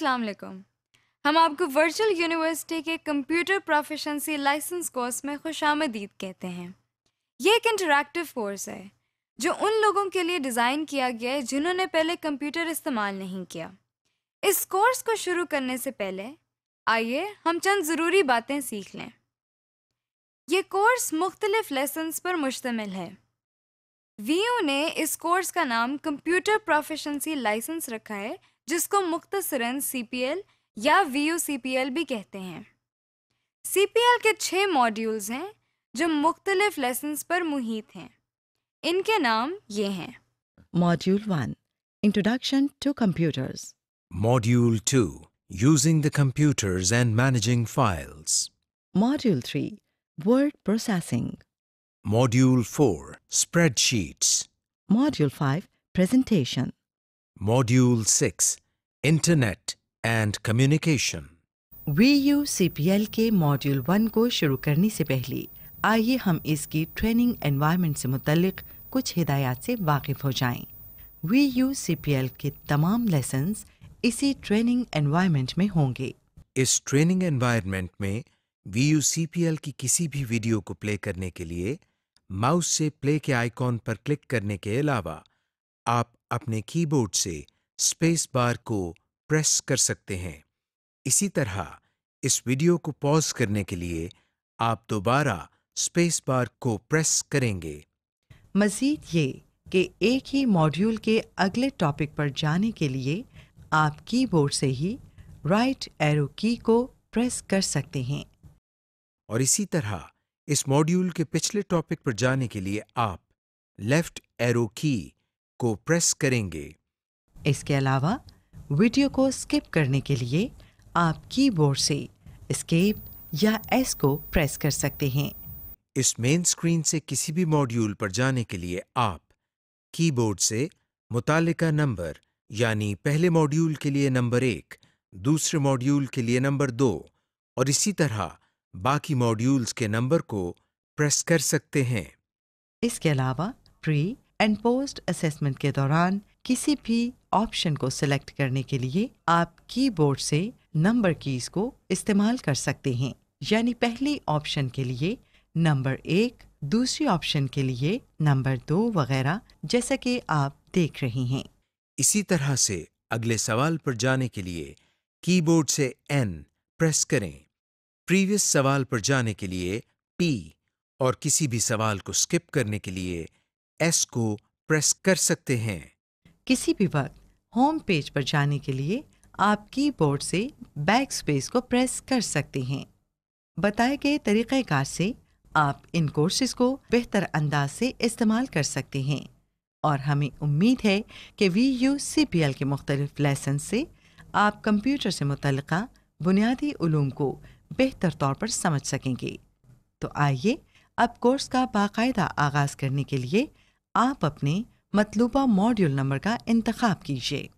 अस्सलाम वालेकुम हम आपको वर्चुअल यूनिवर्सिटी के कंप्यूटर प्रोफेशनसी लाइसेंस कोर्स में खुश आमदीद कहते हैं ये एक इंटरेक्टिव कोर्स है जो उन लोगों के लिए डिज़ाइन किया गया है जिन्होंने पहले कंप्यूटर इस्तेमाल नहीं किया इस कोर्स को शुरू करने से पहले आइए हम चंद ज़रूरी बातें सीख लें ये कोर्स मुख्तलिफ लेसन्स पर मुश्तमिल है वी ने इस कोर्स का नाम कंप्यूटर प्रोफेशनसी लाइसेंस रखा है जिसको मुक्त सरन सी या वी भी कहते हैं सी के छः मॉड्यूल्स हैं जो मुख्तलिफ लेसन पर मुहित हैं इनके नाम ये हैं module one introduction to computers module two using the computers and managing files module three word processing module four spreadsheets module five presentation module six internet and communication V U C P L के module one को शुरू करने से पहले आइए हम इसकी training environment से मुतलिक कुछ हिदायत से वाकिफ हो जाएं। V U C P L के तमाम लेसन इसी ट्रेनिंग एनवायरनमेंट में होंगे इस ट्रेनिंग एनवायरनमेंट में V U C P L की किसी भी वीडियो को प्ले करने के लिए माउस से प्ले के आइकॉन पर क्लिक करने के अलावा आप अपने कीबोर्ड से स्पेस बार को प्रेस कर सकते हैं इसी तरह इस वीडियो को पॉज करने के लिए आप दोबारा स्पेस बार को प्रेस करेंगे मजीद ये कि एक ही मॉड्यूल के अगले टॉपिक पर जाने के लिए आप कीबोर्ड से ही राइट एरो की को प्रेस कर सकते हैं और इसी तरह इस मॉड्यूल के पिछले टॉपिक पर जाने के लिए आप लेफ्ट एरो की को प्रेस करेंगे इसके अलावा वीडियो को स्किप करने के लिए आप कीबोर्ड से स्केप या एस को प्रेस कर सकते हैं इस मेन स्क्रीन से किसी भी मॉड्यूल पर जाने के लिए आप कीबोर्ड से मुतल नंबर यानी पहले मॉड्यूल के लिए नंबर एक दूसरे मॉड्यूल के लिए नंबर दो और इसी तरह बाकी मॉड्यूल्स के नंबर को प्रेस कर सकते हैं इसके अलावा प्री एंड पोस्ट असेसमेंट के दौरान किसी भी ऑप्शन को सिलेक्ट करने के लिए आप कीबोर्ड से नंबर कीज को इस्तेमाल कर सकते हैं यानी पहले ऑप्शन के लिए नंबर एक दूसरे ऑप्शन के लिए नंबर दो वगैरह जैसा कि आप देख रहे हैं इसी तरह से अगले सवाल पर जाने के लिए कीबोर्ड से एन प्रेस करें प्रीवियस सवाल पर जाने के लिए पी और किसी भी सवाल को स्किप करने के लिए एस को प्रेस कर सकते हैं किसी भी वक्त होम पेज पर जाने के लिए आप कीबोर्ड से बैक स्पेस को प्रेस कर सकते हैं बताए गए तरीक़ेकार से आप इन कोर्सेज को बेहतर अंदाज से इस्तेमाल कर सकते हैं और हमें उम्मीद है कि V U C P L के मुख्तलिफ लेसन से आप कंप्यूटर से मुतल बुनियादी ूम को बेहतर तौर पर समझ सकेंगे तो आइए अब कोर्स का बाकायदा आगाज़ करने के लिए आप अपने मतलूबा मॉड्यूल नंबर का इंतखब कीजिए